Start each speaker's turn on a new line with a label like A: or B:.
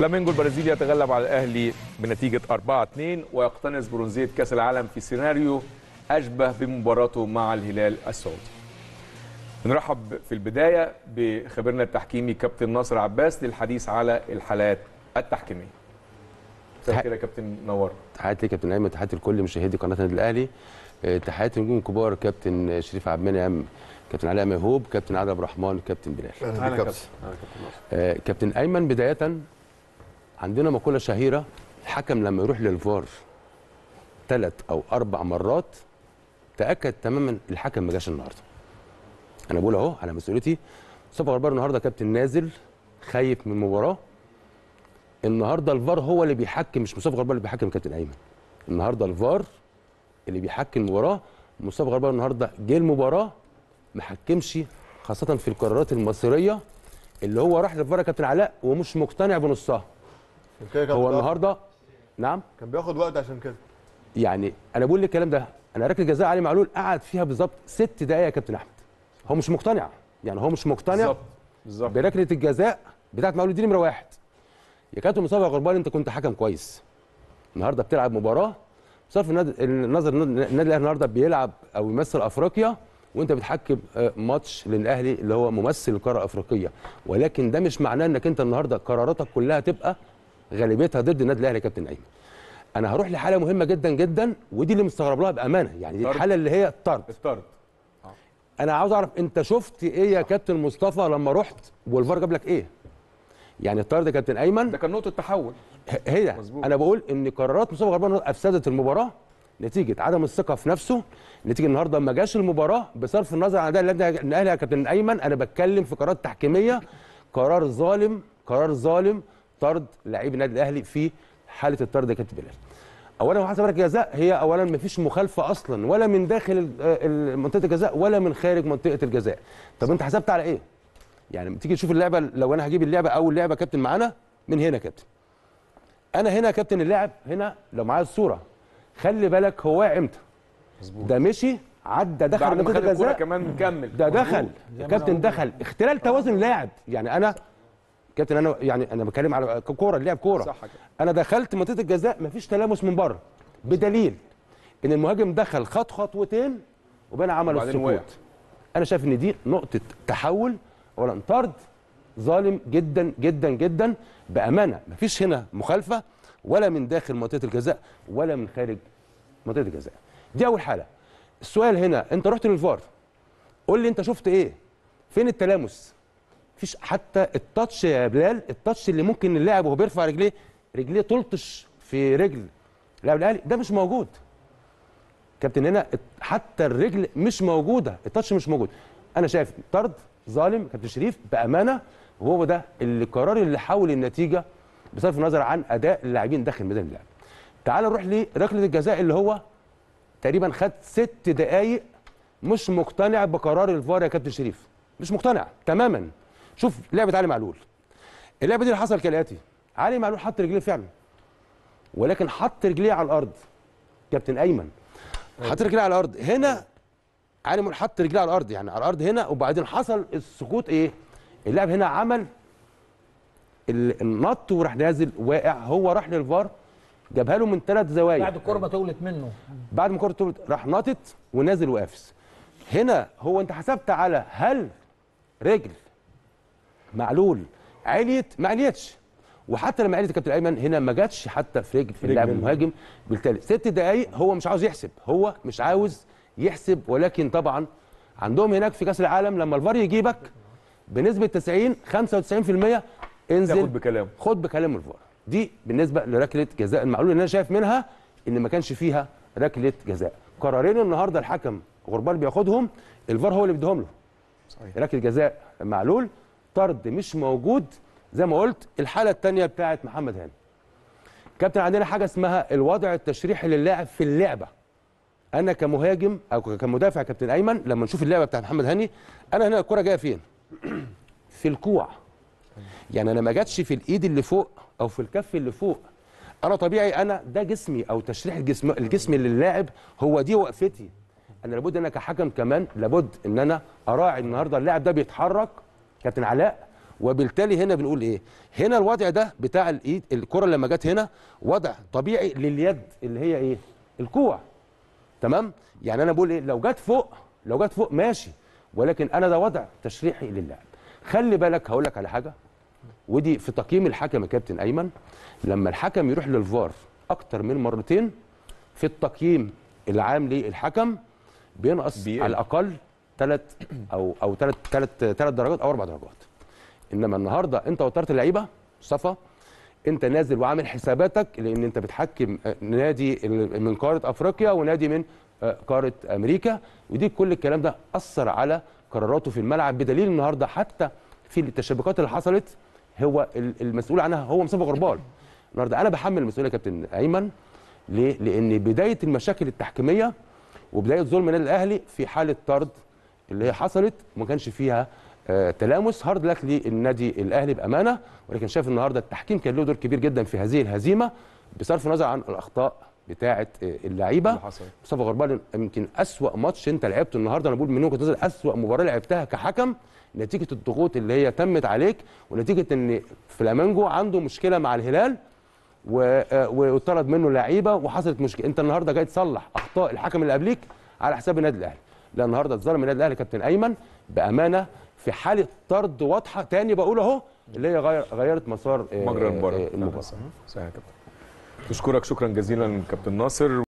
A: فلامينجو البرازيلي يتغلب على الاهلي بنتيجه 4-2 ويقتنص برونزيه كاس العالم في سيناريو اشبه بمباراته مع الهلال السعودي. نرحب في البدايه بخبيرنا التحكيمي كابتن ناصر عباس للحديث على الحالات التحكيميه. مساء يا كابتن نور. تحياتي كابتن ايمن تحياتي لكل مشاهدي قناه النادي الاهلي. آه، تحياتي نجوم كبار كابتن شريف عبد المنعم كابتن علاء ميهوب كابتن عادل عبد الرحمن كابتن بلال. اهلا كابتن. آه، كابتن ايمن بدايه عندنا مقوله شهيره الحكم لما يروح للفار ثلاث او اربع مرات تاكد تماما الحكم ما جاش النهارده انا بقول اهو على مسؤوليتي مصطفى غربار النهارده كابتن نازل خايف من المباراه النهارده الفار هو اللي بيحكم مش مصطفى غربار اللي بيحكم كابتن ايمن النهارده الفار اللي بيحكم المباراه مصطفى غربار النهارده جه المباراه ما حكمش خاصه في القرارات المصيريه اللي هو راح للفار كابتن علاء ومش مقتنع بنصها هو النهارده نعم كان بياخد وقت عشان كده يعني انا بقول الكلام ده انا ركله جزاء علي معلول قعد فيها بالظبط ست دقائق يا كابتن احمد هو مش مقتنع يعني هو مش مقتنع بالظبط بالظبط بركله الجزاء بتاعت معلول دي نمره واحد يا كابتن مصطفى غربال انت كنت حكم كويس النهارده بتلعب مباراه بصرف النظر النادي الاهلي النهارده بيلعب او بيمثل افريقيا وانت بتحكم آه، ماتش للاهلي اللي هو ممثل القاره الافريقيه ولكن ده مش معناه انك انت النهارده قراراتك كلها تبقى غالبيتها ضد النادي الاهلي يا كابتن ايمن انا هروح لحاله مهمه جدا جدا ودي اللي مستغرب لها بامانه يعني دي الحاله اللي هي الطرد الطرد آه. انا عاوز اعرف انت شفت ايه يا كابتن مصطفى لما رحت والفار جاب لك ايه يعني الطرد يا كابتن ايمن ده كان نقطه تحول هي مزبوط. انا بقول ان قرارات مصطفى غربان افسدت المباراه نتيجه عدم الثقه في نفسه نتيجه النهارده ما جاش المباراه بصرف النظر عن ده الاهلي يا كابتن ايمن انا بتكلم في قرارات تحكيميه قرار ظالم قرار ظالم طرد لعيب النادي الاهلي في حاله الطرد يا كابتن بلال اولا وحسب ضربه جزاء هي اولا ما فيش مخالفه اصلا ولا من داخل منطقه الجزاء ولا من خارج منطقه الجزاء طب انت حسبت على ايه يعني تيجي تشوف اللعبه لو انا هجيب اللعبه اول لعبه كابتن معانا من هنا كابتن انا هنا كابتن اللاعب هنا لو معايا الصوره خلي بالك هو واقع امتى ده مشي عدى دخل منطقه الجزاء كمان مكمل ده دخل كابتن دخل اختلال توازن لاعب يعني انا كابتن انا يعني انا بتكلم على كوره لعب كوره صح كده. انا دخلت منطقه الجزاء مفيش تلامس من بره بدليل ان المهاجم دخل خط خطوتين وبين عمل السكوت انا شايف ان دي نقطه تحول ولا طرد ظالم جدا جدا جدا بامانه مفيش هنا مخالفه ولا من داخل منطقه الجزاء ولا من خارج منطقه الجزاء دي اول حاله السؤال هنا انت رحت للفار قول لي انت شفت ايه فين التلامس فيش حتى التاتش يا بلال التاتش اللي ممكن اللاعب وهو بيرفع رجليه رجليه تلطش في رجل لاعب الاهلي ده مش موجود كابتن هنا حتى الرجل مش موجوده التاتش مش موجود انا شايف طرد ظالم كابتن شريف بامانه وهو ده القرار اللي حول النتيجه بصرف النظر عن اداء اللاعبين داخل ميدان اللعب تعال نروح لركله الجزاء اللي هو تقريبا خد ست دقائق مش مقتنع بقرار الفار يا كابتن شريف مش مقتنع تماما شوف لعبه علي معلول اللعبه دي اللي حصل كالاتي علي معلول حط رجليه فعلا ولكن حط رجليه على الارض كابتن ايمن حط رجليه على الارض هنا علي معلول حط رجليه على الارض يعني على الارض هنا وبعدين حصل السقوط ايه اللاعب هنا عمل النط وراح نازل واقع هو راح للفار جابها له من ثلاث زوايا بعد الكره ما تولت منه بعد ما الكره تولت راح نطت ونازل وقافز هنا هو انت حسبت على هل رجل معلول عليت ما عليتش وحتى لما عليت كابتن ايمن هنا ما جاتش حتى في رجل في اللاعب المهاجم بالتالي ست دقائق هو مش عاوز يحسب هو مش عاوز يحسب ولكن طبعا عندهم هناك في كاس العالم لما الفار يجيبك بنسبه 90 95% انزل خد بكلام خد بكلام الفار دي بالنسبه لركله جزاء المعلول اللي انا شايف منها ان ما كانش فيها ركله جزاء قرارين النهارده الحكم غربال بياخدهم الفار هو اللي بيديهم له صحيح ركله جزاء معلول طرد مش موجود زي ما قلت الحاله الثانيه بتاعه محمد هاني كابتن عندنا حاجه اسمها الوضع التشريحي للاعب في اللعبه انا كمهاجم او كمدافع كابتن ايمن لما نشوف اللعبه بتاعه محمد هاني انا هنا الكره جايه فين في الكوع يعني انا ما جاتش في الايد اللي فوق او في الكف اللي فوق انا طبيعي انا ده جسمي او تشريح الجسم الجسم للاعب هو دي وقفتي انا لابد انا كحكم كمان لابد ان انا اراعي النهارده اللاعب ده بيتحرك كابتن علاء وبالتالي هنا بنقول ايه هنا الوضع ده بتاع الايد الكره لما جت هنا وضع طبيعي لليد اللي هي ايه الكوع تمام يعني انا بقول ايه لو جت فوق لو جت فوق ماشي ولكن انا ده وضع تشريحي للاعب خلي بالك هقول لك على حاجه ودي في تقييم الحكم يا كابتن ايمن لما الحكم يروح للفار اكتر من مرتين في التقييم العام للحكم بينقص بيقل. على الاقل ثلاث او او ثلاث ثلاث ثلاث درجات او اربع درجات انما النهارده انت وترت اللعيبه مصطفى انت نازل وعامل حساباتك لان انت بتحكم آه، نادي من قاره افريقيا ونادي من آه، قاره امريكا ودي كل الكلام ده اثر على قراراته في الملعب بدليل النهارده حتى في التشابكات اللي حصلت هو المسؤول عنها هو مصطفى غربال النهارده انا بحمل المسؤوليه يا كابتن ايمن ليه؟ لان بدايه المشاكل التحكيميه وبدايه ظلم النادي الاهلي في حاله طرد اللي هي حصلت وما كانش فيها آه، تلامس هارد لك للنادي الاهلي بامانه ولكن شايف النهارده التحكيم كان له دور كبير جدا في هذه الهزيمه بصرف النظر عن الاخطاء بتاعه آه، اللعيبه مصطفى غربال يمكن اسوا ماتش انت لعبته النهارده انا بقول من وجهه نظري اسوا مباراه لعبتها كحكم نتيجه الضغوط اللي هي تمت عليك ونتيجه ان فلامينجو عنده مشكله مع الهلال آه، وطرد منه لعيبه وحصلت مشكله انت النهارده جاي تصلح اخطاء الحكم اللي قبليك على حساب النادي الاهلي لا النهارده اتظلم النادي الاهلي كابتن ايمن بامانه في حاله طرد واضحه تاني بقول اهو اللي هي غيرت مسار مجرى المباراه آه، المباراه صحيح كابتن تشكرك شكرا جزيلا كابتن ناصر